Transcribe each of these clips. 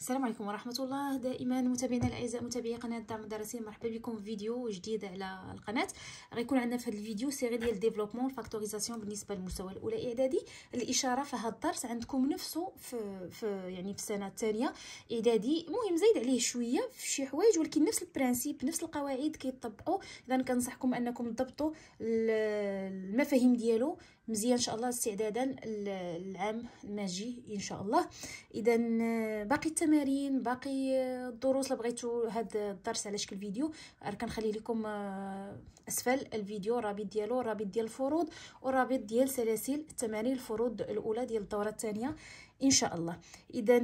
السلام عليكم ورحمة الله دائما متابعينا الأعزاء متابعي قناة دعم الدراسين مرحبا بكم في فيديو جديد على القناة غيكون عندنا في هذا الفيديو سيري ديال ديفلوبمون فاكتوريزاسيون بالنسبة للمستوى الأولى إعدادي الإشارة في هذا الدرس عندكم نفسه في, في يعني في السنة الثانية إعدادي مهم زايد عليه شوية في شي حوايج ولكن نفس البرانسيب نفس القواعد كيطبقوا إذا كنصحكم أنكم تضبطوا المفاهيم ديالو مزيان ان شاء الله استعدادا العام الماجي ان شاء الله اذا آه، باقي التمارين باقي آه، الدروس اللي بغيتوا هذا الدرس على شكل فيديو راه كنخلي لكم آه، اسفل الفيديو الرابط ديالو الرابط ديال الفروض والرابط ديال سلاسل التمارين الفروض الاولى ديال الدوره الثانيه ان شاء الله اذا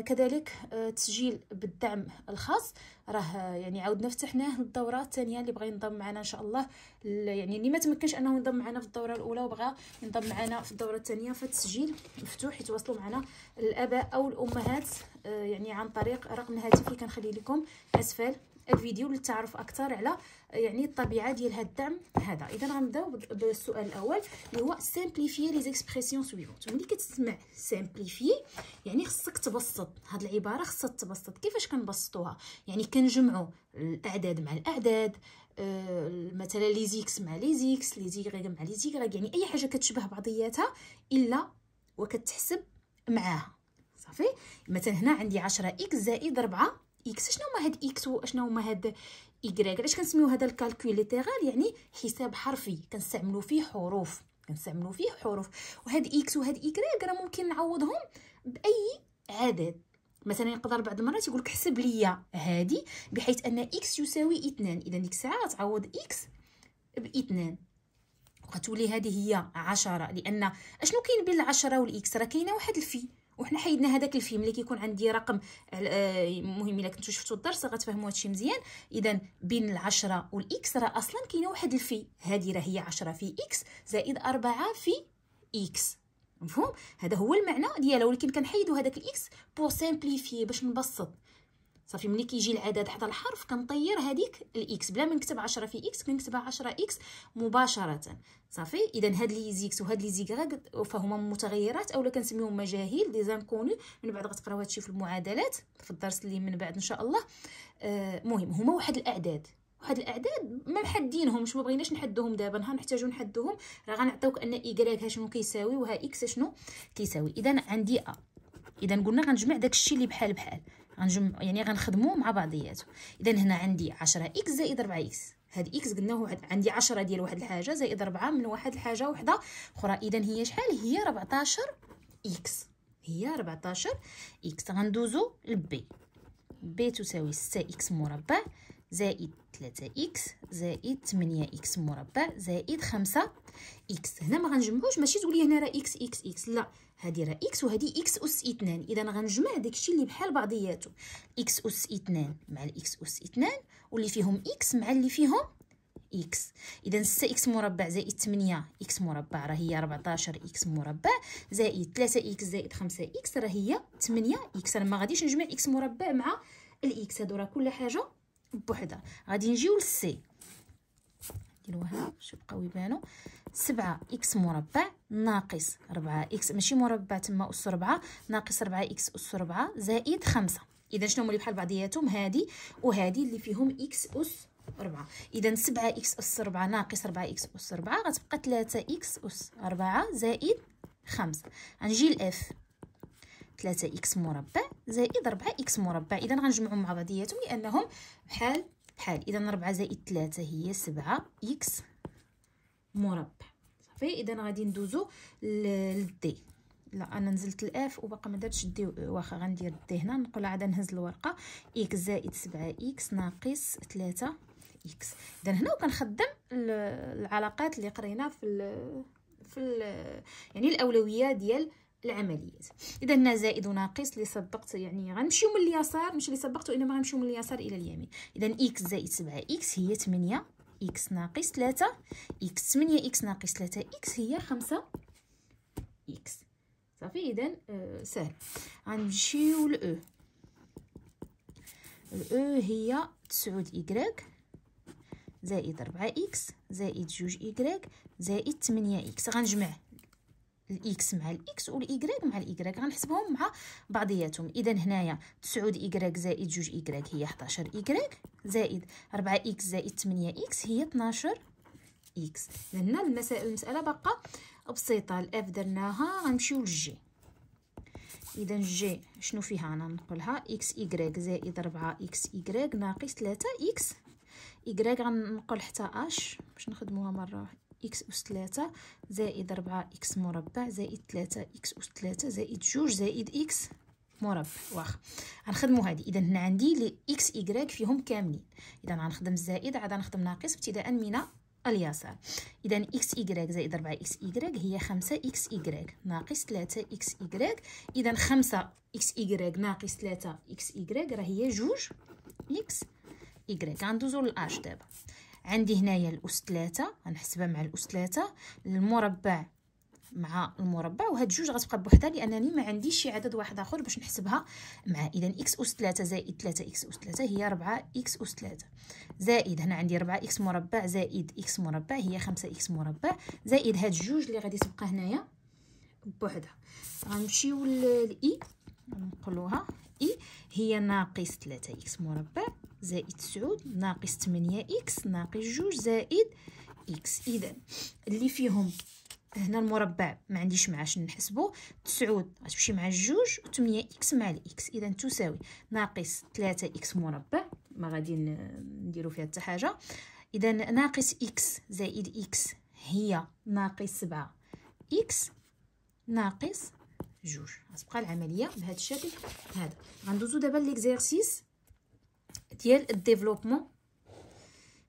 كذلك آه، تسجيل بالدعم الخاص راه يعني عاودنا فتحناه للدوره الثانيه اللي بغى ينضم معنا ان شاء الله يعني اللي ما تمكنش انه ينضم معنا في الدوره الاولى وبغى ينضم معنا في الدوره الثانيه فالتسجيل مفتوح يتواصلوا معنا الاباء او الامهات آه، يعني عن طريق رقم الهاتف اللي كنخلي لكم اسفل الفيديو للتعرف اكثر على يعني الطبيعه ديال هذا الدعم هذا اذا غنبداو بالسؤال الاول اللي هو سامبليفي لي زيكسبرسيون سويفونت ملي كتسمع سامبليفي يعني خصك تبسط هاد العباره خصها تبسط كيفاش كنبسطوها يعني كنجمعوا الاعداد مع الاعداد آه، مثلا لي زيكس مع لي زيكس لي زيغ مع لي زيغ يعني اي حاجه كتشبه بعضياتها الا وكتحسب معاها صافي مثلا هنا عندي 10 اكس زائد 4 اكس شنو هما هاد اكس وشنو هما هاد ايغريك علاش كنسميو هذا الكالكول يعني حساب حرفي كنستعملو فيه حروف كنستعملو فيه حروف وهاد اكس وهاد ايغريك راه ممكن نعوضهم باي عدد مثلا يقدر بعض المرات يقولك حسب ليا هادي بحيث ان اكس يساوي اثنان اذا ديك الساعه تعوض اكس باثنان وغتولي هذه هي عشرة لان اشنو كاين بين العشرة والاكس راه كاينه واحد الفي وحنا حيدنا هذاك الفيلم اللي كيكون عندي رقم المهم آه، الا كنتو شفتوا الدرس غتفهموا هادشي مزيان اذا بين العشرة والاكس راه اصلا كاينه واحد الفي هذه راه هي عشرة في اكس زائد أربعة في اكس مفهوم هذا هو المعنى ديالها ولكن كنحيدوا هذاك الاكس بور سامبليفي باش نبسط صافي ملي كيجي العدد حدا الحرف كنطير هذيك الاكس بلا ما نكتب 10 في اكس كنكتبها 10 اكس مباشره صافي اذا هاد لي زيكس وهاد لي زيكغ فهما متغيرات اولا كنسميهم مجاهيل دي زانكوني من بعد غتقراو هادشي في المعادلات في الدرس اللي من بعد ان شاء الله آه مهم هما واحد الاعداد واحد الاعداد ما محدينهمش ما بغيناش نحدوهم دابا نهار نحتاجو نحدوهم راه غنعطيوك ان ايغريك شنو كيساوي وها اكس شنو كيساوي اذا عندي ا اذا قلنا غنجمع داكشي اللي بحال بحال غنجمع يعني غنخدمو مع بعضياته اذا هنا عندي 10 اكس زائد 4 اكس هاد اكس قلنا واحد عندي 10 ديال واحد الحاجه زائد 4 من واحد الحاجه وحده اخرى اذا هي شحال هي 14 اكس هي 14 اكس غندوزو لبي بي تساوي 6 اكس مربع زائد 3 اكس زائد 8 اكس مربع زائد 5 اكس هنا ما غنجمعوش ماشي تقول لي هنا راه اكس اكس اكس لا هذه راه اكس وهذه اكس اس 2 اذا غنجمع داكشي اللي بحال بعضياته اكس اس 2 مع الاكس اس 2 واللي فيهم اكس مع اللي فيهم اكس اذا 6 اكس مربع زائد 8 اكس مربع راه هي 14 اكس مربع زائد 3 اكس زائد 5 اكس راه هي 8 اكس انا ما غاديش نجمع اكس مربع مع الاكس هادو راه كل حاجه بوحدها غادي نجيو للسي نديروها هنا باش يبقاو يبانو 7 اكس مربع ناقص ربعة إكس ماشي مربع تما أس ربعة ناقص ربعة إكس أس ربعة زائد خمسة إذا شنو هما اللي بحال بعضياتهم هادي وهادي اللي فيهم إكس أس ربعة إذا سبعة إكس أس ربعة ناقص ربعة إكس أس ربعة غتبقى تلاتة إكس أس ربعة زائد خمسة غنجي لإف تلاتة إكس مربع زائد ربعة إكس مربع إذا غنجمعهم مع بعضياتهم لأنهم بحال بحال إذا ربعة زائد تلاتة هي سبعة إكس مربع فيه اذا غادي ندوزو للدي لا انا نزلت الاف وباقا ما درتش دي واخا غندير دي هنا نقول عاد نهز الورقه اكس زائد 7 اكس ناقص 3 اكس اذا هنا وكنخدم العلاقات اللي قرينا في الـ في الـ يعني الاولويه ديال العمليات اذا هنا زائد وناقص اللي سبقت يعني غنمشيو من اليسار مش اللي سبقته انما غنمشيو من اليسار الى اليمين اذا اكس زائد 7 اكس هي 8 إكس ناقص ثلاثة إكس ثمانية إكس ناقص ثلاثة إكس هي خمسة إكس صافي إذا آه سهل غنمشيو لأو الأو هي تسعود إكراك زائد ربعة إكس زائد جوج إكراك زائد تمنية إكس غنجمع الاكس مع الاكس والايكغيك مع الايكغيك غنحسبهم مع بعضياتهم اذا هنايا 9 ايكغيك زائد 2 ايكغيك هي 11 ايكغيك زائد 4 اكس زائد 8 اكس هي 12 اكس لان المسائل المساله باقا بسيطه الاف درناها غنمشيو للجي اذا جي شنو فيها انا نقولها اكس ايكغيك زائد 4 اكس ايكغيك ناقص 3 اكس ايكغيك غنقول حتى اش باش نخدموها مره إكس أس تلاتة زائد ربعة إكس مربع زائد تلاتة إكس أس تلاتة زائد جوج زائد إكس مربع واخا غنخدمو هادي اذا هنا عندي لي اكس ايغريك فيهم كاملين اذا غنخدم زائد عاد غنخدم ناقص ابتداء من اليسار اذا اكس ايغريك زائد 4 اكس ايغريك هي 5 اكس ايغريك ناقص 3 اكس ايغريك اذا 5 اكس ايغريك ناقص 3 اكس ايغريك راه هي جوج اكس ايغريك غندوزو للاش دابا عندي هنايا الاس 3 غنحسبها مع الاس 3 المربع مع المربع وهاد جوج غتبقى بوحدها لانني ما عنديش شي عدد واحد اخر باش نحسبها مع اذا اكس اس 3 زائد 3 اكس اس 3 هي 4 اكس اس 3 زائد هنا عندي 4 اكس مربع زائد اكس مربع هي 5 اكس مربع زائد هاد جوج اللي غادي تبقى هنايا بوحدها غنمشيو لاي نقولوها اي هي ناقص 3 اكس مربع زائد 9 ناقص 8 إكس ناقص جوج زائد إكس إذا اللي فيهم هنا المربع ما عنديش معاش شنو نحسبو 9 غتمشي مع الجوج و 8 إكس مع الإكس إذا تساوي ناقص 3 إكس مربع ما غادي نديرو فيها حتى حاجة إذا ناقص إكس زائد إكس هي ناقص 7 إكس ناقص جوج غتبقى العمليه بهذا الشكل هذا غندوزو دابا ليكزيرسيس ديال الديفلوبمون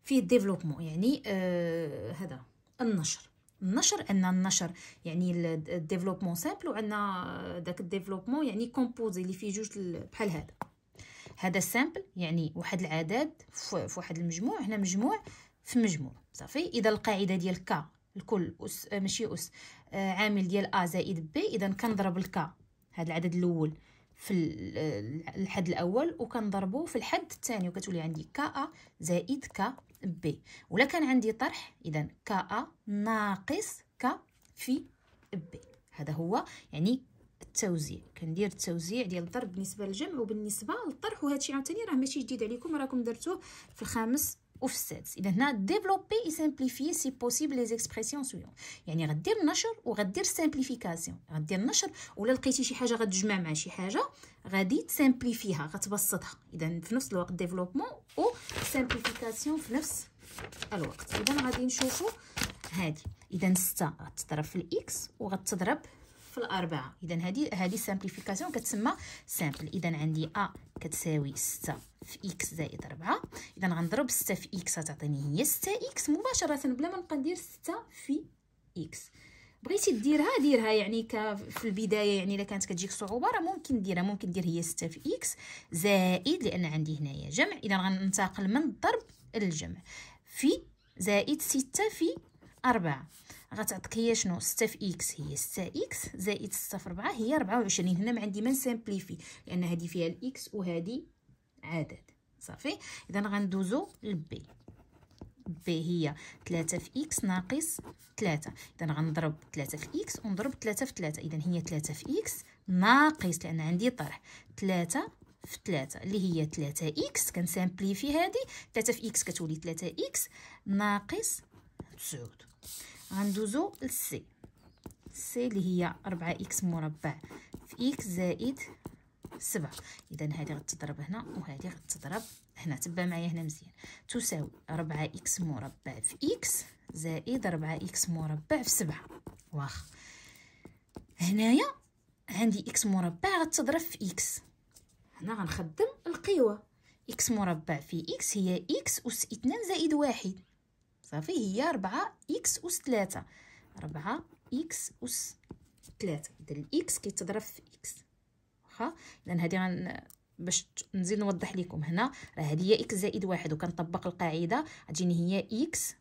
فيه الديفلوبمون يعني آه هذا النشر النشر عندنا النشر يعني الديفلوبمون سامبل وعندنا داك الديفلوبمون يعني كومبوزي اللي فيه جوج بحال هذا هذا سامبل يعني واحد العدد في واحد المجموع هنا مجموع في مجموع صافي اذا القاعده ديال ك الكل اس ماشي اس آه، عامل ديال ا زائد بي اذا كنضرب الكا هذا العدد الاول في الحد الاول وكنضربو في الحد الثاني وكتولي عندي كا زائد كا بي ولا كان عندي طرح اذا كا ناقص كا في بي هذا هو يعني التوزيع كندير التوزيع ديال الضرب بالنسبه للجمع وبالنسبه للطرح وهذا الشيء عاوتاني راه ماشي جديد عليكم راكم درتوه في الخامس وفي السادس اذا هنا ديفلوبي سامبليفي سي بوسيبل لي زيكسبرسيون سويون يعني غدير نشر وغدير سامبليفيكاسيون غدير نشر ولا لقيتي شي حاجه غتجمع مع شي حاجه غادي تسامبليفيها غتبسطها اذا في نفس الوقت ديفلوبمون و سامبليفيكاسيون في نفس الوقت اذا غادي نشوفوا هذه اذا 6 غتضرب في الاكس وغتضرب في الأربعة إذا هذه هذه سامبليفيكاسيون كتسمى سامبل إذا عندي أ كتساوي ستة في إكس زائد ربعة إذا غنضرب ستة في إكس غتعطيني هي ستة إكس مباشرة بلا ما نبقى ندير ستة في إكس بغيتي ديرها ديرها يعني في البدايه يعني الا كانت كتجيك صعوبه راه ممكن ديرها ممكن دير هي ستة في اكس زائد لان عندي هنايا جمع اذا غننتقل من الضرب للجمع في زائد ستة في أربعة غتعطيك هي شنو 6 في اكس هي 6 اكس زائد 6 في 4 هي 24 هنا ما عندي ما نسامبليفي لان هذه فيها الاكس وهذه عدد صافي اذا غندوزو للبي بي هي 3 في اكس ناقص 3 اذا غنضرب 3 في اكس ونضرب 3 في 3 اذا هي 3 في اكس ناقص لان عندي طرح 3 في 3 اللي هي 3 اكس كنسامبليفي هذه 3 في اكس كتولي 3 اكس ناقص 9 غندوزو للسي سي اللي هي 4 اكس مربع في اكس زائد 7 اذا هذه غتضرب هنا وهذه غتضرب هنا تبع معايا هنا مزيان تساوي 4 اكس مربع في اكس زائد 4 اكس مربع في 7 واخ هنايا عندي اكس مربع غتضرب في اكس هنا غنخدم القيوه اكس مربع في اكس هي اكس اس 2 زائد واحد صافي هي ربعة إكس أس 3 ربعة إكس أس 3 إذا الإكس كيتضرب في إكس واخا إذا هادي غن باش نزيد نوضح لكم هنا راه هادي هي إكس زائد واحد وكنطبق القاعدة غتجيني هي إكس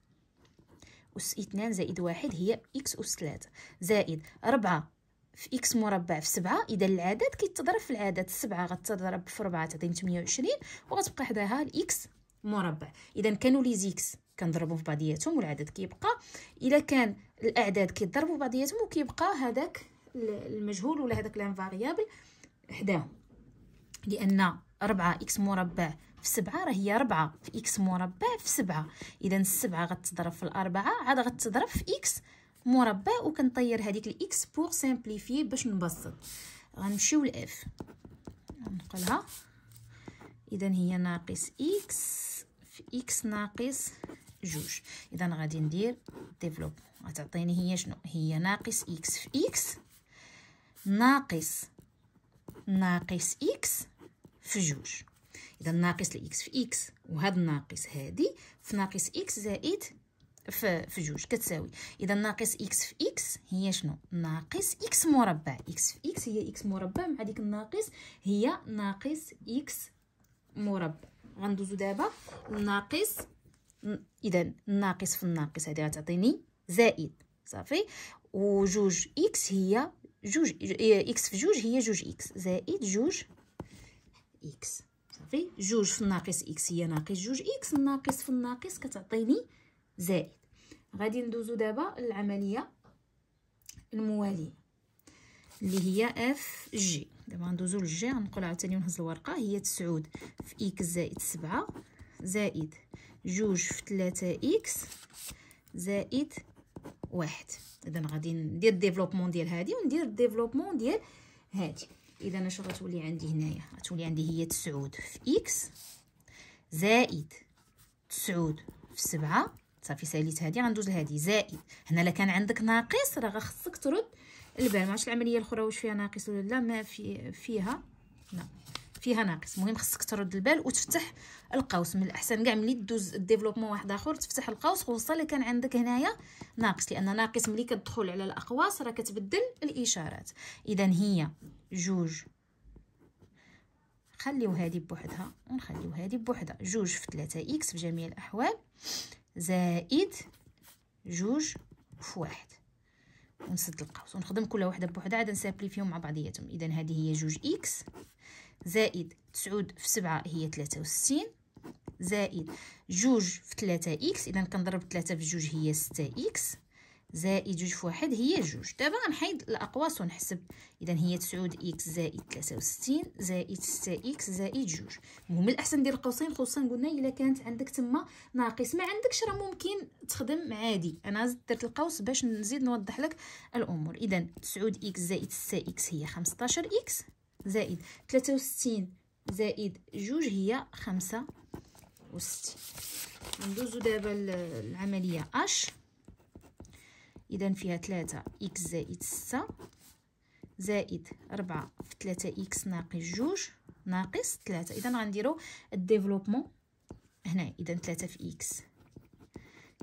أس 2 زائد واحد هي إكس أس 3 زائد ربعة في إكس مربع في سبعة إذا العدد كيتضرب في العدد 7 غتضرب في ربعة تعطيني 28 وغتبقى حداها الإكس مربع إذا كانوا لي زيكس كنضربوا في بعضياتهم والعدد كيبقى الا كان الاعداد كيضربوا في بعضياتهم وكيبقى هذاك المجهول ولا هذاك لانفاريابل حداهم لان 4 اكس مربع في سبعة راه هي ربعة في اكس مربع في سبعة اذا 7 غتضرب في 4 عاد غتضرب في اكس مربع وكنطير هذيك الاكس بور سامبليفي باش نبسط غنمشيو لاف نقلها اذا هي ناقص اكس في اكس ناقص جوج اذا غادي ندير ديفلوب غتعطيني هي شنو هي ناقص اكس في اكس ناقص ناقص اكس في جوج اذا ناقص الاكس في اكس وهاد الناقص هادي في ناقص اكس زائد في في جوج كتساوي اذا ناقص اكس في اكس هي شنو ناقص اكس مربع اكس في اكس هي اكس مربع مع ديك الناقص هي ناقص اكس مربع غندوزو دابا ناقص اذا الناقص في الناقص هذه غتعطيني زائد صافي وجوج اكس هي جوج اكس في جوج هي جوج اكس زائد جوج اكس صافي جوج في الناقص اكس هي ناقص جوج اكس الناقص في الناقص كتعطيني زائد غادي ندوزو دابا للعمليه المواليه اللي هي اف جي دابا ندوزو للجي غنقول عاوتاني ونهز الورقه هي تسعود في اكس زائد سبعة زائد جوج في تلاتة إكس زائد واحد إذا غادي ندير ديفلوبمون ديال هادي وندير ديفلوبمون ديال هادي إذا أنا شنو غتولي عندي هنايا غتولي عندي هي تسعود في إكس زائد تسعود في سبعة صافي ساليت هادي غندوز لهادي زائد هنا لا كان عندك ناقص راه خصك ترد البال ماعرفتش العمليه الاخرى واش فيها ناقص ولا لا ما في فيها لا فيها ناقص المهم خصك ترد البال وتفتح القوس من الاحسن كاع ملي دوز ديفلوبمون واحد اخر تفتح القوس خصوصا اللي كان عندك هنايا ناقص لان ناقص ملي كتدخل على الاقواس راه كتبدل الاشارات اذا هي جوج خليو هذه بوحدها ونخليو هذه بوحدها جوج في 3 اكس في جميع الاحوال زائد جوج في واحد ونسد القوس ونخدم كل وحده بوحدها عاد فيهم مع بعضياتهم اذا هذه هي جوج اكس زائد تسعود في سبعة هي تلاتة وستين زائد جوج في تلاتة إكس إذا كنضرب تلاتة في جوج هي ستة إكس زائد جوج في واحد هي جوج دابا غنحيد الأقواس ونحسب إذا هي تسعود إكس زائد تلاتة وستين زائد ستة إكس زائد جوج المهم الأحسن دير القوسين خصوصا قلنا إلا كانت عندك تما ناقص ما عندكش راه ممكن تخدم عادي أنا درت القوس باش نزيد نوضح لك الأمور إذا تسعود إكس زائد ستة إكس هي خمسطاشر إكس زائد 63 زائد جوج هي 65 ندوزو دابا العمليه اش اذا فيها 3 اكس زائد 6 زائد 4 في 3 اكس ناقص جوج ناقص 3 اذا غنديرو الديفلوبمون هنا اذا 3 في اكس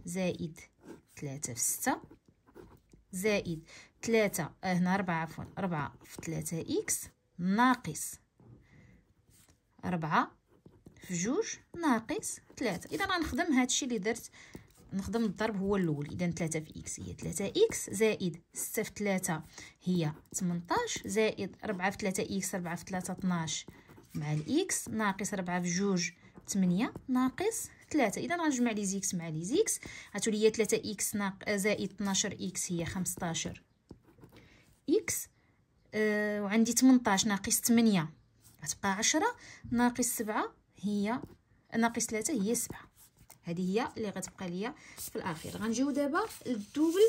زائد 3 في 6 زائد 3 آه، هنا 4 عفوا 4 في 3 اكس ناقص ربعة في جوج ناقص ثلاثة إذا غنخدم هادشي اللي درت نخدم الضرب هو الاول اذا تلاتة في اكس هي تلاتة اكس زائد ستة في تلاتة هي 18 زائد ربعة في تلاتة اكس ربعة في تلاتة 12 مع الاكس ناقص ربعة في جوج 8 ناقص تلاتة اذا غنجمع لي زيكس مع لي زيكس غتولي تلاتة اكس ناق... زائد 12 اكس هي 15 آه، وعندي 18 ناقص 8 غتبقى 10 ناقص 7 هي ناقص 3 هي 7 هذه هي اللي غتبقى ليا في الاخير غنجيو دابا للدوبل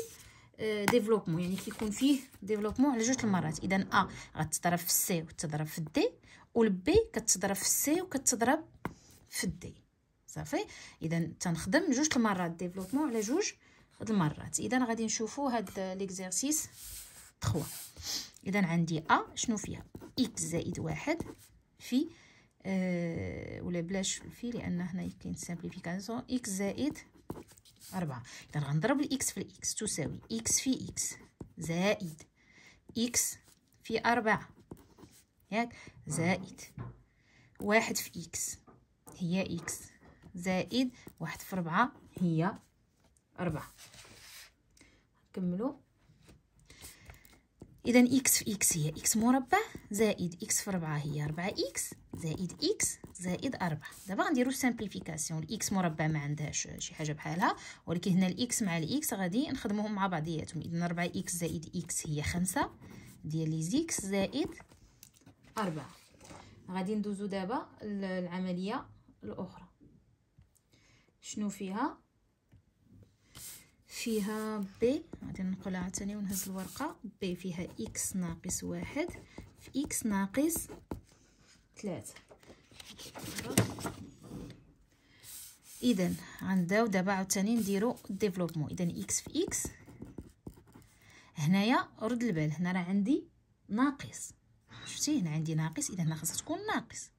ديفلوبمون آه، يعني كيكون فيه ديفلوبمون على جوج المرات اذا ا آه غتضرب في سي وتضرب في دي والبي كتضرب في سي وكتضرب في دي صافي اذا تنخدم جوج المرات ديفلوبمون على جوج المرات اذا غادي نشوفوا هاد ليكزيرسيس 3 إذا عندي أ شنو فيها إكس زائد واحد في آه، ولا بلاش في لأن هنا كاين سامبليفيكاسيون إكس زائد أربعة إذا غنضرب الإكس في الإكس تساوي إكس في إكس زائد إكس في أربعة ياك زائد واحد في إكس هي إكس زائد واحد في أربعة هي أربعة نكملو إذا إكس في إكس هي إكس مربع زائد إكس في ربعة هي ربعة إكس زائد إكس زائد أربعة دابا غنديرو سامبليفيكاسيون الإكس مربع ما عندهاش شي حاجة بحالها ولكن هنا الإكس مع الإكس غادي نخدموهم مع بعضياتهم إذا ربعة إكس زائد إكس هي خمسة ديال لي زيكس زائد أربعة غادي ندوزو دابا العملية الأخرى شنو فيها فيها بي غادي ننقلها عاوتاني ونهز الورقه بي فيها اكس ناقص واحد في اكس ناقص ثلاثة اذا غنبداو دابا عاوتاني نديرو ديفلوبمون اذا اكس في اكس هنايا رد البال هنا راه عندي ناقص شفتي هنا عندي ناقص اذا هنا خاصها تكون ناقص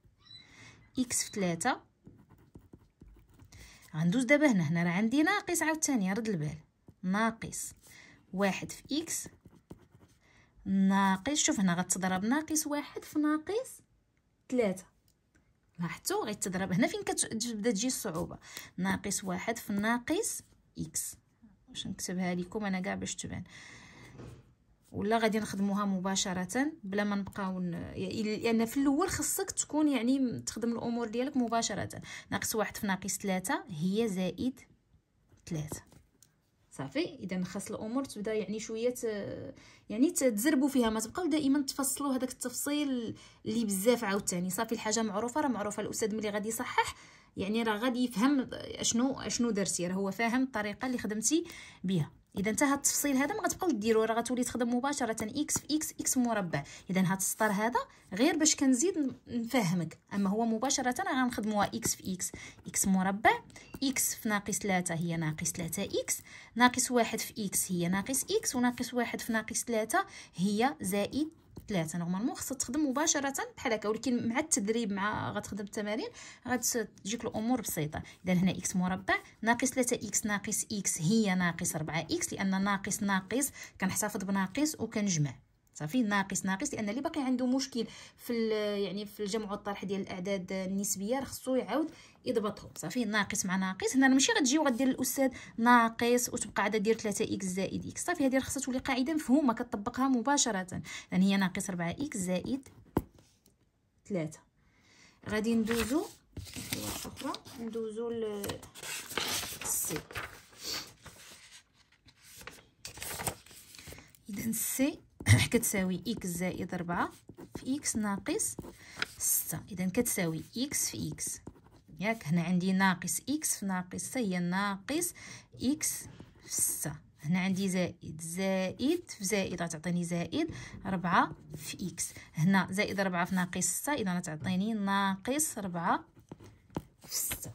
اكس في ثلاثة غندوز دابا هنا هنا راه عندي ناقص عاوتاني رد البال ناقص واحد في اكس ناقص شوف هنا غتضرب ناقص واحد في ناقص ثلاثة لاحظتوا غيتضرب هنا فين كتبدا تجي الصعوبة ناقص واحد في ناقص اكس واش نكتبها لكم انا كاع باش تبان ولا غادي نخدموها مباشره بلا ما نبقاو ون... يعني لان في الاول خصك تكون يعني تخدم الامور ديالك مباشره ناقص واحد في ناقص ثلاثة هي زائد ثلاثة صافي اذا خاص الامور تبدا يعني شويه ت... يعني تزربوا فيها ما تبقاو دائما تفصلوا هذاك التفصيل اللي بزاف عاوتاني صافي الحاجه معروفه راه معروفه الاستاذ ملي غادي يصحح يعني راه غادي يفهم اشنو اشنو درتي راه هو فاهم الطريقه اللي خدمتي بها اذا حتى هذا التفصيل هذا ما غتبقاوش ديروه راه غتولي تخدم مباشره اكس في اكس اكس مربع اذا هذا السطر هذا غير باش كنزيد نفهمك اما هو مباشره راه غنخدموها اكس في اكس اكس مربع اكس في ناقص 3 هي ناقص 3 اكس ناقص 1 في اكس هي ناقص اكس وناقص 1 في ناقص 3 هي زائد ثلاثه نورمالمون خصها تخدم مباشره بحال هكا ولكن مع التدريب مع غتخدم التمارين غتجيك الامور بسيطه اذا هنا اكس مربع ناقص 3 اكس ناقص اكس هي ناقص 4 اكس لان ناقص ناقص كنحتفظ بناقص وكنجمع صافي ناقص ناقص لان اللي باقي عنده مشكل في يعني في الجمع والطرح ديال الاعداد النسبيه راه خصو يعاود يضبطهم صافي ناقص مع ناقص هنا ماشي غتجي وغدير الاستاذ ناقص وتبقى عاد دير 3 اكس زائد اكس صافي هذه راه خصها تولي قاعده مفهومه كتطبقها مباشره لان يعني هي ناقص 4 اكس زائد 3 غادي ندوزو اخرى ندوزو ل سي اذا سي كتساوي إكس زائد ربعة في إكس ناقص ستة إذا كتساوي إكس في إكس ياك هنا عندي ناقص إكس في ناقص ستة هي ناقص إكس في ستة هنا عندي زائد زائد في زائد غتعطيني زائد ربعة في إكس هنا زائد ربعة في ناقص ستة إذا غتعطيني ناقص ربعة في ستة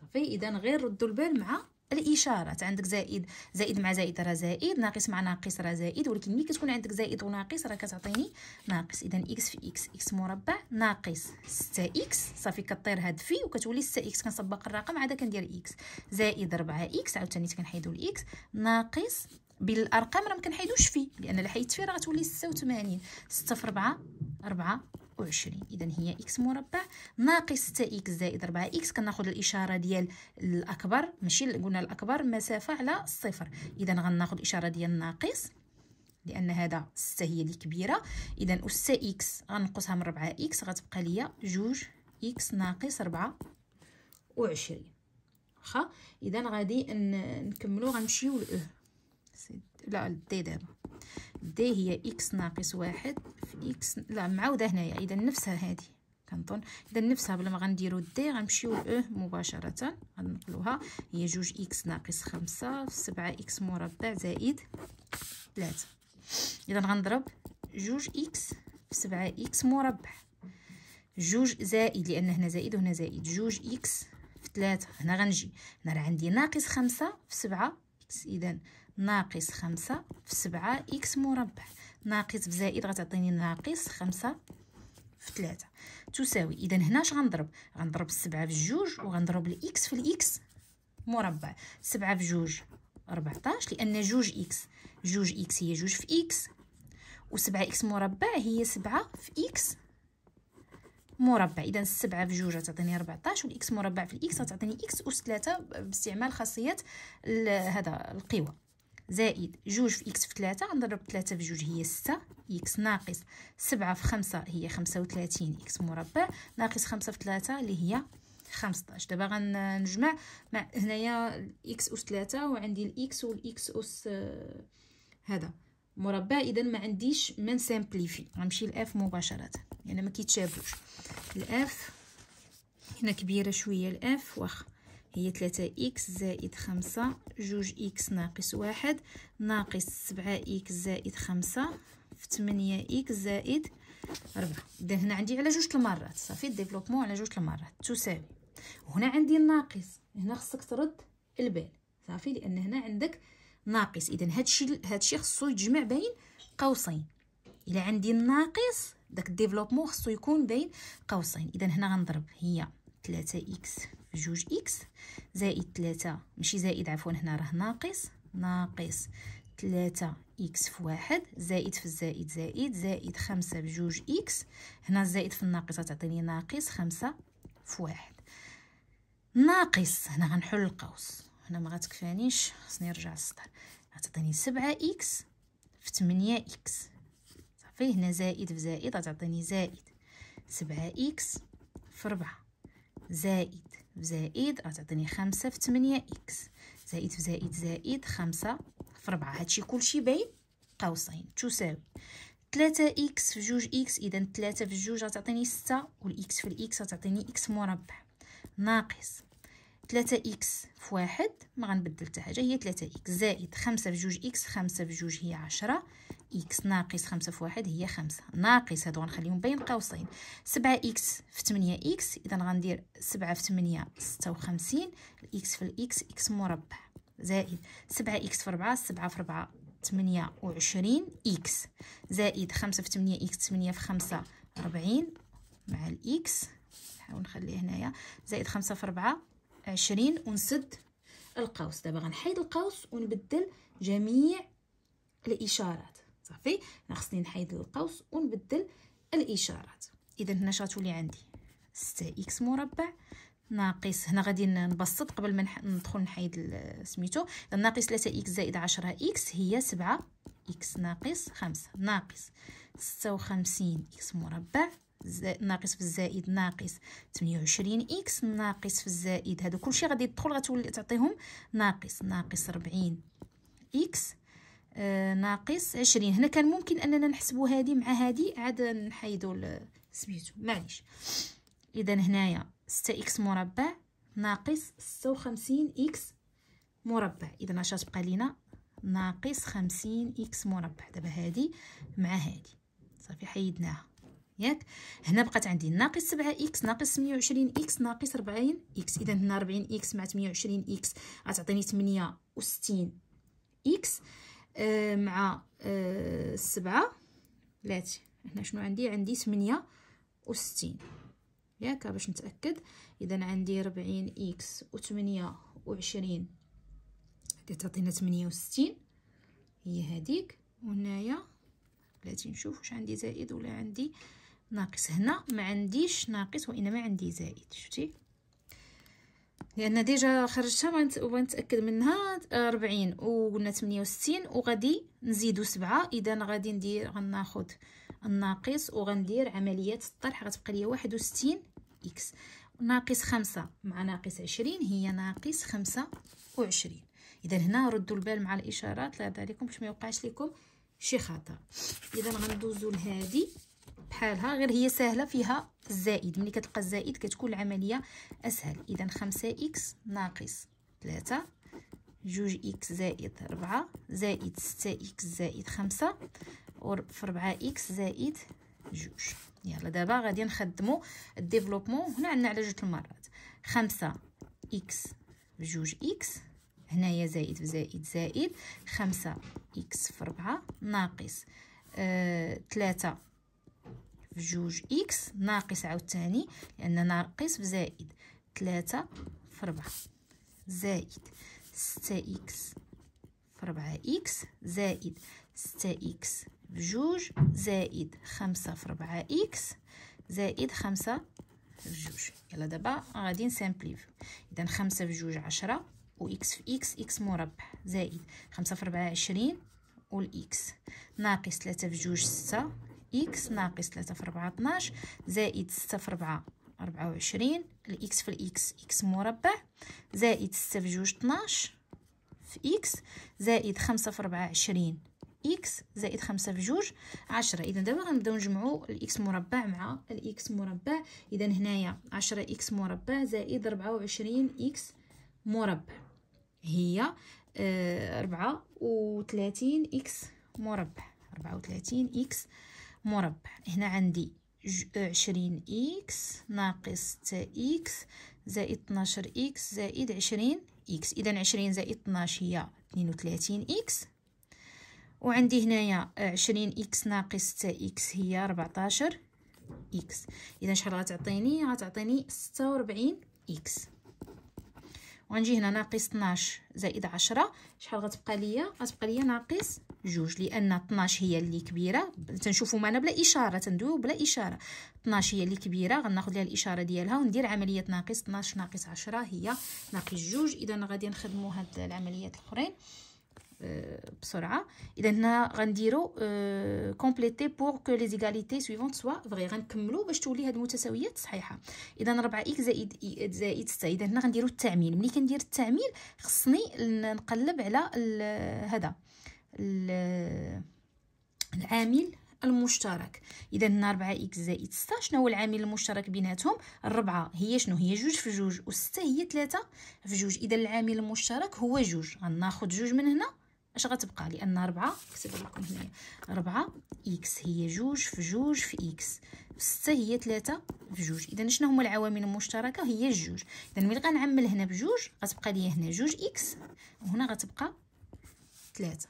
صافي إذا غير ردو البال مع الاشارات عندك زائد زائد مع زائد راه زائد ناقص مع ناقص راه زائد ولكن ملي كتكون عندك زائد وناقص راه كتعطيني ناقص اذا اكس في اكس اكس مربع ناقص 6 اكس صافي كطير هاد في وكتولي 6 اكس كنصبق الرقم عاد كندير اكس زائد 4 اكس عاوتاني كنحيدو الاكس ناقص بالارقام راه ما كنحيدوش فيه لان الا حيدت فيه راه غتولي 86 6 في 4 4 وعشرين اذا هي اكس مربع ناقص 6 اكس زائد 4 اكس كناخذ الاشاره ديال الاكبر ماشي قلنا الاكبر مسافه على الصفر اذا غناخذ الاشاره ديال الناقص لان هذا 6 هي اللي كبيره اذا و 6 اكس غنقصها من 4 اكس غتبقى ليا 2 اكس ناقص وعشرين واخا اذا غادي نكملو غنمشيو ل لا دي دابا دي هي اكس ناقص واحد في اكس لا معاوده هنايا اذا نفسها هذه كنظن اذا نفسها بلا ما غنديرو دي غنمشيو او مباشره غنقلوها هي جوج اكس ناقص خمسة في سبعة اكس مربع زائد تلاتة اذا غنضرب جوج اكس في سبعة اكس مربع جوج زائد لان هنا زائد وهنا زائد جوج اكس في تلاتة هنا غنجي هنا راه عندي ناقص خمسة في سبعة اكس اذا ناقص خمسة في سبعة إكس مربع ناقص بزائد غتعطيني ناقص خمسة في ثلاثة تساوي إذا هنا اش غنضرب غنضرب السبعة في جوج وغنضرب الإكس في الإكس مربع سبعة في جوج ربعتاش لأن جوج إكس جوج إكس هي جوج في إكس وسبعة إكس مربع هي سبعة في إكس مربع اذا السبعة في جوج غتعطيني ربعتاش والاكس مربع في الاكس غتعطيني اكس اس ثلاثة باستعمال خاصيه هذا القوى زائد جوج في إكس في تلاتة غنضرب تلاتة في جوج هي ستة إكس ناقص سبعة في خمسة هي خمسة وتلاتين إكس مربع ناقص خمسة في تلاتة اللي هي خمسطاش دابا غنجمع مع هنايا إكس أس تلاتة وعندي الإكس والإكس أس آه، هذا مربع اذا ما عنديش من سامبليفي غنمشي لاف مباشره يعني ما كيتشابوش الاف هنا كبيره شويه الاف واخا هي 3 إكس زائد خمسة جوج إكس ناقص واحد ناقص سبعة إكس زائد خمسة في 8 إكس زائد ربعة إذا هنا عندي على جوج المرات صافي الديفلوبمون على جوج المرات تساوي هنا عندي الناقص هنا خصك ترد البال صافي لأن هنا عندك ناقص إذا هادشي هادشي خصو يتجمع بين قوسين إلا عندي الناقص داك الديفلوبمون خصو يكون بين قوسين إذا هنا غنضرب هي 3 إكس جوج إكس زائد تلاتة ماشي زائد عفوا هنا راه ناقص ناقص تلاتة إكس في واحد زائد في الزائد زائد زائد خمسة بجوج إكس هنا الزائد في الناقص غتعطيني ناقص خمسة في واحد ناقص هنا غنحل القوس هنا ما غتكفانيش خصني نرجع للسطر غتعطيني سبعة إكس في تمنية إكس صافي هنا زائد في زائد غتعطيني زائد سبعة إكس في ربعة زائد زائد غتعطيني خمسة في تمنية إكس زائد في زائد زائد خمسة في ربعة هادشي كلشي باين قوسين تساوي تلاتة إكس في جوج إكس إذا تلاتة في جوج غتعطيني ستة والإكس في الإكس غتعطيني إكس مربع ناقص تلاتة إكس في واحد ما غنبدل حتى حاجة هي تلاتة إكس زائد خمسة في جوج إكس خمسة في جوج هي عشرة إكس ناقص خمسة في واحد هي خمسة ناقص هادو غنخليهم بين قوسين سبعة إكس في تمنية إكس إذا غندير سبعة في تمنية ستة وخمسين الإكس في الإكس إكس مربع زائد سبعة إكس في ربعة سبعة في ربعة تمنية وعشرين إكس زائد خمسة في تمنية إكس تمنية في خمسة ربعين مع الإكس نحاول نخليه هنايا زائد خمسة في ربعة عشرين ونسد القوس دابا غنحيد القوس ونبدل جميع الإشارات صافي انا خصني نحيد القوس ونبدل الاشارات اذا هنا شاتولي عندي 6 اكس مربع ناقص هنا غادي نبسط قبل ما ندخل نحيد سميتو ناقص 3 اكس زائد 10 اكس هي 7 اكس ناقص 5 ناقص 56 اكس مربع زائد ناقص في الزائد ناقص 28 اكس ناقص في الزائد هذا كلشي غادي تدخل غتولي تعطيهم ناقص ناقص 40 اكس آه، ناقص عشرين هنا كان ممكن اننا نحسبو هذه مع هذه عاد نحيدوا سميتو معليش اذا هنايا ستة اكس مربع ناقص ستة وخمسين اكس مربع اذا اش غتبقى لينا ناقص خمسين اكس مربع دابا هادي مع هادي صافي حيدناها ياك هنا بقات عندي ناقص سبعة اكس ناقص ثمانية وعشرين اكس ناقص ربعين اكس اذا هنا ربعين اكس مع ثمانية وعشرين اكس غتعطيني ثمانية وستين اكس آه، مع آه، السبعة بلاتي هنا شنو عندي عندي ثمانية وستين ياك باش نتأكد إذا عندي ربعين إكس وثمانية وعشرين كتعطينا ثمانية وستين هي هاديك وهنايا بلاتي نشوف واش عندي زائد ولا عندي ناقص هنا ما عنديش ناقص وإنما عندي زائد شفتي لان ديجا خرجتها وغنتاكد منها 40 وقلنا 68 وغادي نزيدو 7 اذا غادي ندير غناخذ الناقص وغندير عمليه الطرح غتبقى لي 61 اكس ناقص 5 مع ناقص 20 هي ناقص 25 اذا هنا ردوا البال مع الاشارات لا عليكم باش ما يوقعش لكم شي خطا اذا غندوزو لهادي بحالها غير هي سهله فيها الزائد ملي كتلقى الزائد كتكون العمليه اسهل اذا 5 اكس ناقص 3 جوج اكس زائد 4 زائد 6 اكس زائد 5 في 4 اكس زائد جوج يلا دابا غادي نخدمو الديفلوبمون هنا عندنا على جوج المرات 5 اكس بجوج اكس هنايا زائد بزائد زائد خمسة 5 اكس في 4 ناقص 3 آه، بجوج إكس ناقص عاوتاني لأن ناقص بزائد تلاتة في ربعة زائد ستة إكس في ربعة إكس زائد ستة إكس بجوج زائد خمسة في ربعة إكس زائد خمسة في جوج يلا دابا غادي نسامبليف إذا خمسة في جوج عشرة وإكس في إكس إكس مربع زائد خمسة في ربعة عشرين والإكس ناقص تلاتة جوج ستة إكس ناقص ثلاثة في ربعة طناش زائد ستة في ربعة ربعة وعشرين الإكس في الإكس إكس مربع زائد ستة في جوج طناش في إكس زائد خمسة في ربعة عشرين إكس زائد خمسة في جوج عشرة إذا دابا غنبداو نجمعو الإكس مربع مع الإكس مربع إذا هنايا عشرة إكس مربع زائد ربعة وعشرين إكس مربع هي آه، ربعة وثلاثين إكس مربع ربعة وثلاثين إكس مربع هنا عندي عشرين إكس ناقص ستة إكس زائد اتناشر إكس زائد عشرين إكس إذا عشرين زائد اتناش هي اثنين وتلاتين إكس وعندي هنايا عشرين إكس ناقص تا إكس هي ربعتاشر إكس إذا شحال غتعطيني غتعطيني ستة وربعين إكس وغنجي هنا ناقص 12 زائد 10 شحال غتبقى ليا غتبقى ليا ناقص جوج لان 12 هي اللي كبيره تنشوفوا معنا بلا اشاره تندويو بلا اشاره 12 هي اللي كبيره غناخذ ليها الاشاره ديالها وندير عمليه ناقص 12 ناقص 10 هي ناقص جوج اذا غادي نخدموا هاد العمليات الاخرين بسرعه اذا هنا غنديرو كومبليتي بور كو لي زيغاليتي سويفونت سوا فغي غنكملو باش تولي هاد المتساويات صحيحه اذا 4 اكس زائد زائد 6 اذا هنا غنديرو التعميل ملي كندير التعميل خصني نقلب على هذا العامل المشترك اذا هنا 4 اكس زائد 6 شنو هو العامل المشترك بيناتهم 4 هي شنو هي جوج في جوج و6 هي 3 في جوج اذا العامل المشترك هو جوج غناخذ جوج من هنا اش غتبقى لان ربعة كتب لكم هنايا ربعة اكس هي جوج في جوج في اكس ستة هي ثلاثة في جوج اذا شنو هما العوامل المشتركة هي الجوج اذا ملي غنعمل هنا بجوج غتبقى لي هنا جوج اكس وهنا غتبقى ثلاثة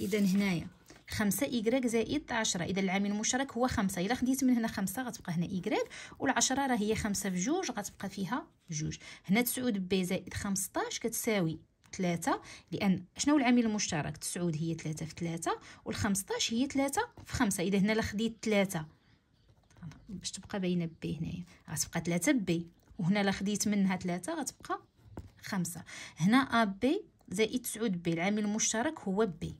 اذا هنايا خمسة إيكغيك زائد عشرة إذا العامل المشترك هو خمسة إلا خديت من هنا خمسة غتبقى هنا إيكغيك والعشرة راه هي خمسة في جوج غتبقى فيها جوج هنا تسعود بي زائد خمسطاش كتساوي 3 لان شنو العامل المشترك 9 هي 3 في 3 وال15 هي 3 في 5 اذا هنا لا خديت 3 باش تبقى باينه بي هنايا غتبقى 3 بي وهنا لا خديت منها 3 غتبقى 5 هنا ا بي زائد 9 بي العامل المشترك هو بي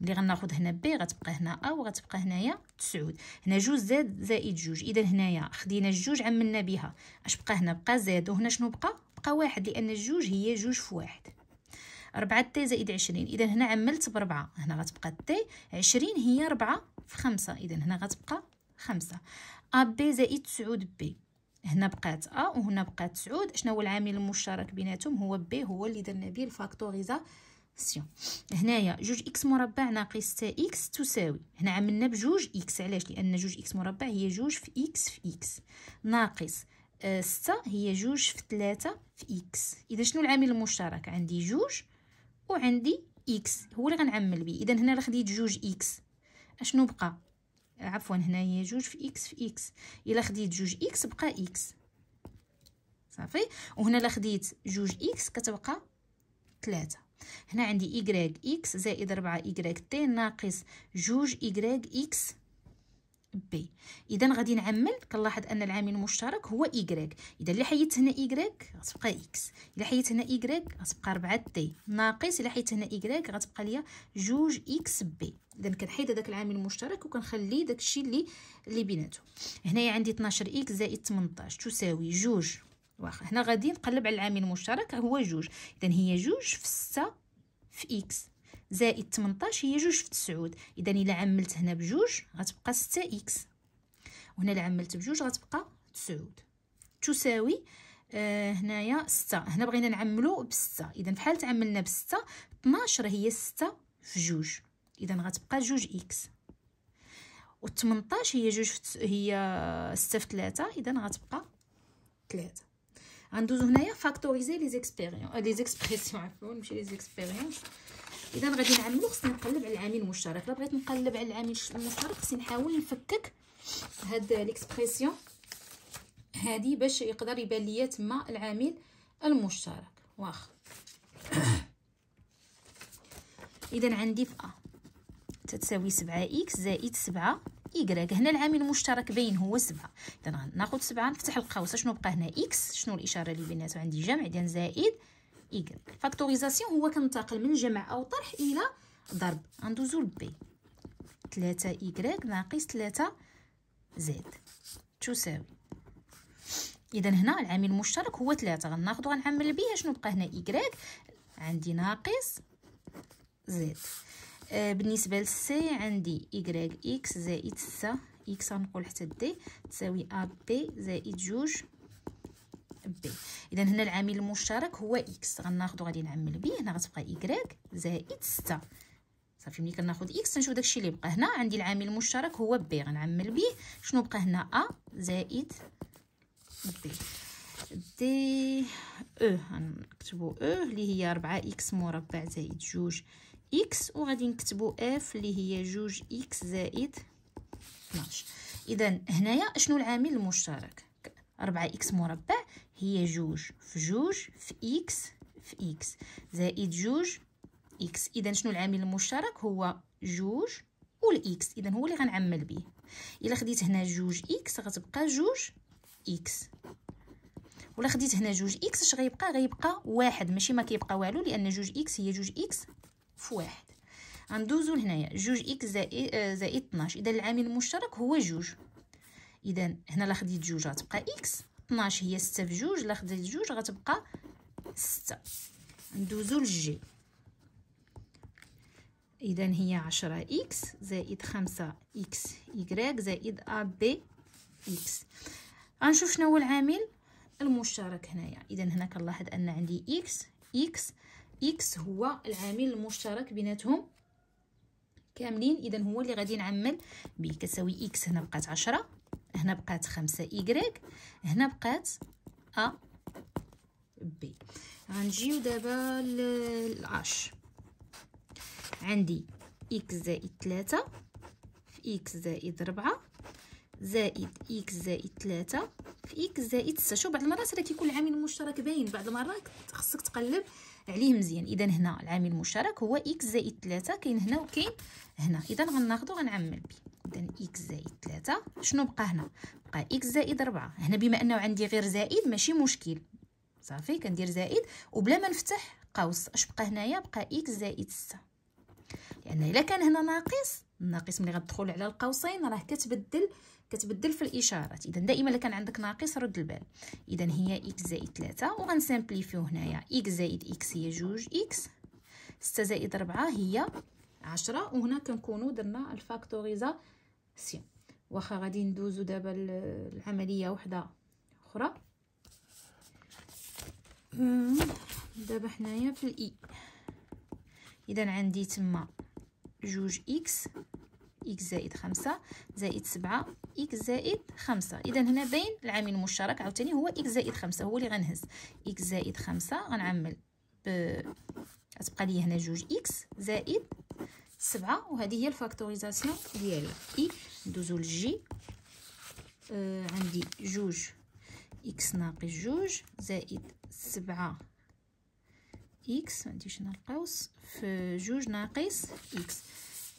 ملي غناخذ هنا بي غتبقى هنا ا وغتبقى هنايا 9 هنا جوج زاد زائد جوج اذا هنايا خدينا الجوج عملنا بها اش بقى هنا بقى زاد وهنا شنو بقى بقى واحد لان الجوج هي جوج في واحد 4 تي زائد 20 اذا هنا عملت ب4 هنا غتبقى تي 20 هي 4 في 5 اذا هنا غتبقى 5 ا بي زائد 9 بي هنا بقات ا وهنا بقات 9 شنو هو العامل المشترك بيناتهم هو بي هو اللي درنا به الفاكتوريزا هنايا جوج اكس مربع ناقص تا اكس تساوي هنا عملنا بجوج اكس علاش لان جوج اكس مربع هي جوج في اكس في اكس ناقص آه، ستة هي جوج في ثلاثة في إكس إذا شنو العامل المشترك عندي جوج وعندي اكس هو اللي غنعمل به اذا هنا راه خديت جوج اكس اشنو بقى عفوا هنايا جوج في اكس في اكس الا خديت جوج اكس بقى اكس صافي وهنا الا خديت جوج اكس كتبقى تلاتة هنا عندي إيكغيك إكس زائد ربعة إيكغيك تي ناقص جوج إيكغيك إكس بي اذا غادي نعمل كنلاحظ ان العامل المشترك هو ايغريك اذا اللي حيدت هنا ايغريك غتبقى اكس الا حيدت هنا ايغريك غتبقى 4 تي ناقص الا حيدت هنا ايغريك غتبقى ليا جوج اكس بي اذا كنحيد هذاك العامل المشترك وكنخلي داك الشيء اللي اللي بيناتهم هنايا عندي 12 اكس زائد 18 تساوي جوج واخا هنا غادي نقلب على العامل المشترك هو جوج اذا هي جوج في 6 في اكس زائد 18 هي جوج في 9 اذا الا عملت هنا بجوج غتبقى 6 اكس وهنا الا عملت بجوج غتبقى 9 تساوي آه هنايا 6 هنا بغينا نعملو ب 6 اذا فحال تعملنا 6 12 هي 6 في جوج اذا غتبقى جوج اكس و 18 هي جوج في تس... هي 6 في 3 اذا غتبقى 3 غندوزو هنايا فاكتوريزي لي زيكسبيريون لي زيكسبريسيون عفوا ماشي لي زيكسبيريون اذا غادي نعملو خصني نقلب على العامل المشترك الا بغيت نقلب على العامل المشترك خصني نحاول نفكك هاد ليكسبريسيون هادي باش يقدر يبان ليا تما العامل المشترك واخا اذا عندي في ا تتساوي 7 اكس زائد 7 إيكغيك هنا العامل المشترك باين هو سبعة إذا ناخذ سبعة نفتح القوس شنو بقى هنا إكس شنو الإشارة اللي بيناتو عندي جمع إذا زائد إيكغ فاكتوريزاسيون هو كنتقل من جمع أو طرح إلى ضرب غندوزو لبي تلاتة إيكغ ناقص تلاتة زد تساوي إذا هنا العامل المشترك هو تلاتة غناخدو غنعمل بيه شنو بقى هنا إيكغ عندي ناقص زد آه، بالنسبة لسي عندي إيكغ إكس زائد ستة إكس غنقول حتى دي تساوي أ بي زائد جوج بي اذا هنا العامل المشترك هو اكس غناخذو غادي نعمل بي هنا غتبقى ايكغيك زائد 6 صافي ملي كناخذ اكس نشوف داكشي اللي بقى هنا عندي العامل المشترك هو بي غنعمل بي شنو بقى هنا ا زائد بي دي او غنكتبو او اللي هي 4 اكس مربع زائد جوج اكس وغادي نكتبو اف اللي هي جوج اكس زائد 12 اذا هنايا شنو العامل المشترك 4 اكس مربع هي جوج في جوج في إكس في إكس زائد جوج إكس إذا شنو العامل المشترك هو جوج والإكس إذا هو اللي غنعمل به إلا خديت هنا جوج إكس غتبقى جوج إكس ولا خديت هنا جوج إكس اش غيبقى غيبقى واحد ماشي ما كيبقى والو لأن جوج إكس هي جوج إكس في واحد غندوزو لهنايا جوج إكس زائد آه، زائد 12 إذا العامل المشترك هو جوج إذا هنا لا خديت جوج غتبقى إكس 12 هي 6 في بجوج الا خديت جوج غتبقى 6 ندوزو للجي اذا هي 10 اكس زائد 5 اكس y زائد ا بي اكس غنشوف شنو هو العامل المشترك هنايا اذا هنا كنلاحظ ان عندي اكس اكس اكس هو العامل المشترك بيناتهم كاملين اذا هو اللي غادي نعمل به كتساوي اكس هنا بقات 10 هنا بقات خمسة إيكغيك هنا بقات أ بي غنجيو دابا لأش عندي إكس زائد ثلاثة في إكس زائد ربعة زائد إكس زائد ثلاثة في إكس زائد ستة شوف بعض المرات راه كيكون العامل المشترك باين بعض المرات خصك تقلب عليه مزيان اذا هنا العامل المشترك هو إكس زائد ثلاثة كاين هنا وكاين هنا اذا غناخدو غنعمل بيه اذا اكس زائد 3 شنو بقى هنا بقى اكس زائد 4 هنا بما انه عندي غير زائد ماشي مشكل صافي كندير زائد وبلا ما نفتح قوس اش بقى هنايا بقى اكس زائد 6 لان الا كان هنا ناقص الناقص ملي غتدخل على القوسين راه كتبدل كتبدل في الاشارات اذا دائما الا كان عندك ناقص رد البال اذا هي اكس زائد 3 وغنسامبليفيو هنايا اكس زائد اكس هي جوج اكس 6 زائد 4 هي 10 وهنا كنكونوا درنا الفاكتوريزا سي واخا غادي ندوزو دابا العمليه وحده اخرى أمم، دابا حنايا في الاي e. اذا عندي تما جوج اكس اكس زائد خمسة زائد سبعة اكس زائد خمسة اذا هنا باين العامل المشترك عاوتاني هو اكس زائد خمسة هو اللي غنهز اكس زائد خمسة غنعمل ب غتبقى لي هنا جوج اكس زائد سبعة وهذه هي الفاكتوريزاسيون ديالي اي ندوزو للجي آه عندي جوج اكس ناقص جوج زائد سبعة اكس معنديش نلقاو في جوج ناقص اكس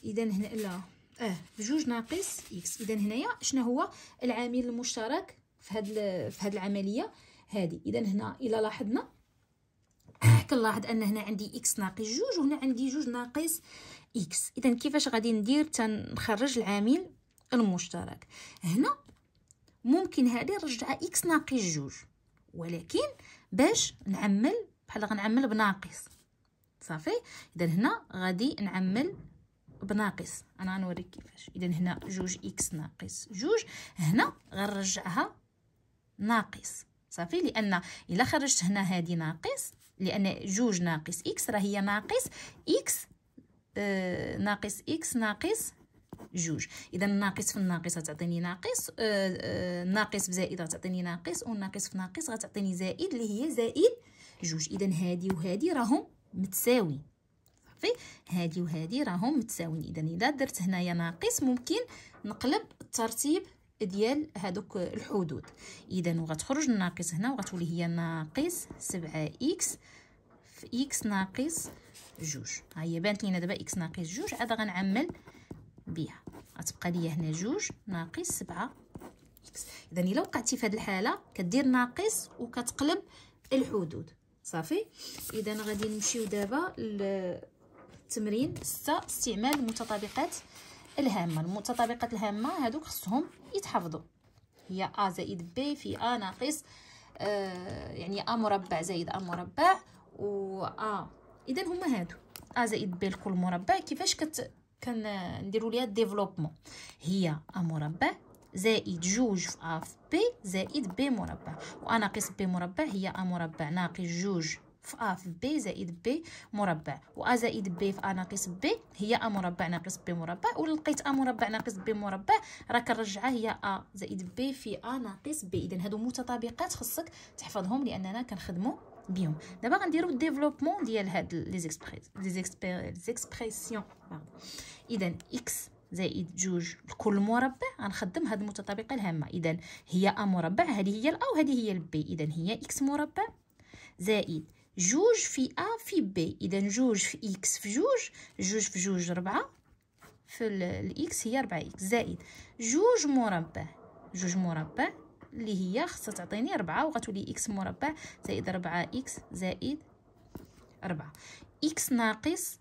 اذا هنا لا اه في جوج ناقص اكس اذا هنايا شنو هو العامل المشترك في هاد في هاد العمليه هادي اذا هنا الا لاحظنا كنلاحظ ان هنا عندي اكس ناقص جوج وهنا عندي جوج ناقص اكس اذا كيفاش غادي ندير تنخرج العامل المشترك هنا ممكن هذه رجعها اكس ناقص جوج ولكن باش نعمل بحال غنعمل بناقص صافي اذا هنا غادي نعمل بناقص انا غنوريك كيفاش اذا هنا جوج اكس ناقص جوج هنا غنرجعها ناقص صافي لان الا خرجت هنا هذه ناقص لان جوج ناقص اكس راه هي ناقص اكس آه ناقص اكس ناقص جوج اذا الناقص في الناقص غتعطيني ناقص الناقص آه، آه، في زائد غتعطيني ناقص والناقص في ناقص غتعطيني زائد اللي هي زائد جوج اذا هادي وهادي راهم متساويين صافي هادي وهادي راهم متساويين اذا اذا درت هنايا ناقص ممكن نقلب الترتيب ديال هادوك الحدود اذا وغتخرج الناقص هنا وغتولي هي ناقص 7 اكس في اكس ناقص جوج ها هي بانت لينا دابا اكس ناقص جوج عاد غنعمل بها غتبقى ليا هنا جوج ناقص سبعة اكس اذا الا وقعتي في هذه الحاله كدير ناقص وكتقلب الحدود صافي اذا غادي نمشيو دابا للتمرين 6 استعمال المتطابقات الهامه المتطابقات الهامه هادوك خصهم يتحفظوا هي ا زائد ب في ا ناقص آه يعني ا مربع زائد ا مربع و ا اذا هما هادو ا زائد ب الكل مربع كيفاش كت كنديروا ليها ديفلوبمون هي ا مربع زائد جوج في ا في بي زائد بي مربع ناقص بي مربع هي ا مربع ناقص جوج في ا في بي زائد بي مربع و ا زائد بي في ا ناقص بي هي ا مربع ناقص بي مربع و لقيت ا مربع ناقص بي مربع راه كنرجعها هي ا زائد بي في ا ناقص بي اذا هادو متطابقات خصك تحفظهم لاننا كنخدموا بيهم دابا غنديرو الديفلوبمون ديال هاد لي زيكسبريس لي زيكسبريسيون اذا اكس زائد جوج لكل مربع غنخدم هاد المتطابقه الهامه اذا هي ا مربع هذه هي الا هذه هي البي اذا هي اكس مربع زائد جوج في ا في بي اذا جوج في اكس في جوج جوج في جوج ربعة في الاكس هي ربعة اكس زائد جوج مربع جوج مربع اللي هي خاصها تعطيني ربعة وغتولي اكس مربع زائد ربعة اكس زائد ربعة اكس ناقص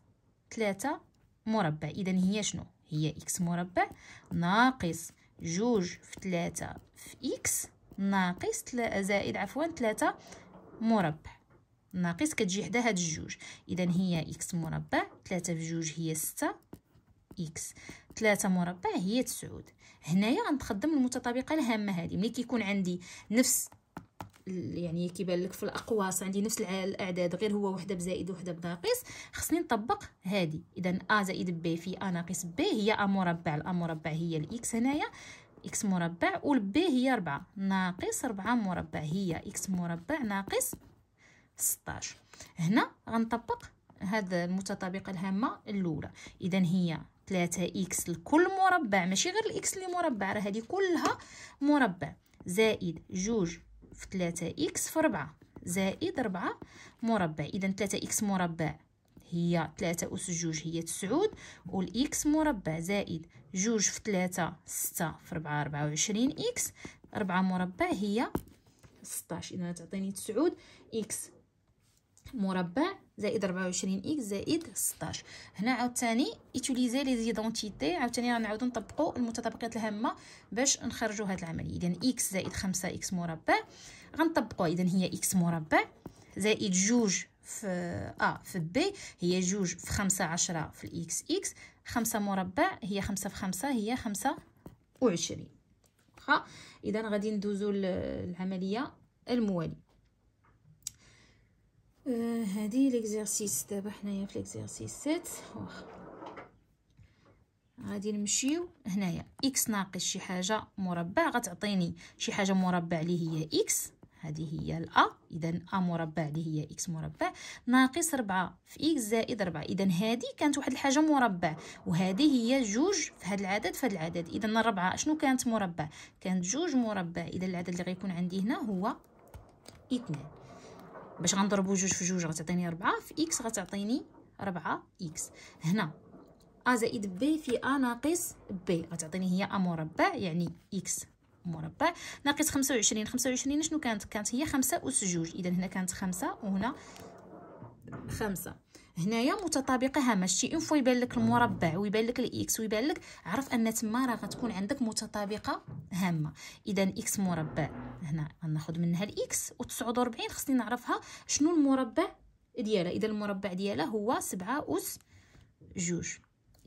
3 مربع اذا هي شنو هي اكس مربع ناقص جوج في 3 في اكس ناقص زائد عفوا 3 مربع ناقص كتجي حدا هاد الجوج اذا هي اكس مربع 3 في جوج هي ستة اكس 3 مربع هي تسعود هنايا غنخدم المتطابقه الهامه هذه ملي كيكون عندي نفس يعني كيبان لك في الاقواس عندي نفس الاعداد غير هو وحده بزائد وحده بناقص خصني نطبق هذه اذا ا زائد ب في ا ناقص ب هي ا مربع الا مربع هي الاكس هنايا اكس مربع والب هي 4 ناقص 4 مربع هي اكس مربع ناقص 16 هنا غنطبق هذا المتطابقه الهامه الاولى اذا هي 3 اكس لكل مربع ماشي غير الاكس اللي مربع راه هذه كلها مربع زائد جوج في 3 اكس في 4 زائد 4 مربع اذا 3 اكس مربع هي 3 أس جوج هي 9 والإكس مربع زائد جوج في 3 6 في 4 24 إكس 4 مربع هي 16 إذا تعطيني 9 إكس مربع زائد 24 اكس زائد 16 هنا عاوتاني ايتوليزي لي زيدونتيتي عاوتاني غنعاودو نطبقو المتطابقات الهامه باش نخرجوا هاد العمليه اذا اكس زائد 5 اكس مربع غنطبقو اذا هي اكس مربع زائد جوج في ا آه في بي هي جوج في خمسة عشرة في الاكس اكس خمسة مربع هي خمسة في خمسة هي خمسة وعشرين اذا غادي ندوزو للعمليه المواليه هذه euh, هادي دابا حنايا في ليكزيرسيس 7 واخا غادي نمشيو هنايا اكس ناقص شي حاجه مربع غتعطيني شي حاجه مربع اللي هي اكس هذه هي الا اذا ا مربع اللي هي اكس مربع ناقص 4 في اكس زائد 4 اذا هذه كانت واحد الحاجه مربع وهذه هي جوج في هذا العدد في هذا العدد اذا الربعه شنو كانت مربع كانت جوج مربع اذا العدد اللي غيكون عندي هنا هو 2 باش غنضربو جوج في جوج غتعطيني ربعة في إكس غتعطيني ربعة إكس هنا أ زائد بي في أ ناقص بي غتعطيني هي أ مربع يعني إكس مربع ناقص خمسة وعشرين خمسة وعشرين شنو كانت كانت هي خمسة أس جوج إذا هنا كانت خمسة وهنا خمسة هنايا متطابقه هامشي اون فوا يبان لك المربع ويبان لك الاكس ويبان لك عرف ان تما راه غتكون عندك متطابقه هامه اذا اكس مربع هنا غناخذ منها الاكس و49 خصني نعرفها شنو المربع ديالها اذا المربع ديالها هو 7 اس جوج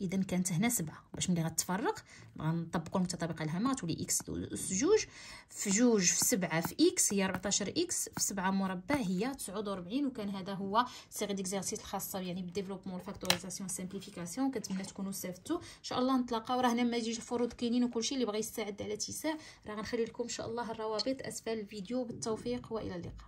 اذا كانت هنا سبعة باش ملي غتفرق غنطبقوا المتطابقه الهامه غتولي اكس اس جوج في جوج في سبعة في اكس هي 14 اكس في سبعة مربع هي 49 وكان هذا هو سيغ ديكزارسيس الخاصه يعني بالديفلوبمون الفاكتوريزاسيون سامبليفيكاسيون كنتمنى تكونوا استفدتوا ان شاء الله نتلاقاو راه هنا ما يجيش الفروض كاينين وكلشي اللي بغى يستعد على تيساع راه غنخلي لكم ان شاء الله الروابط اسفل الفيديو بالتوفيق والى اللقاء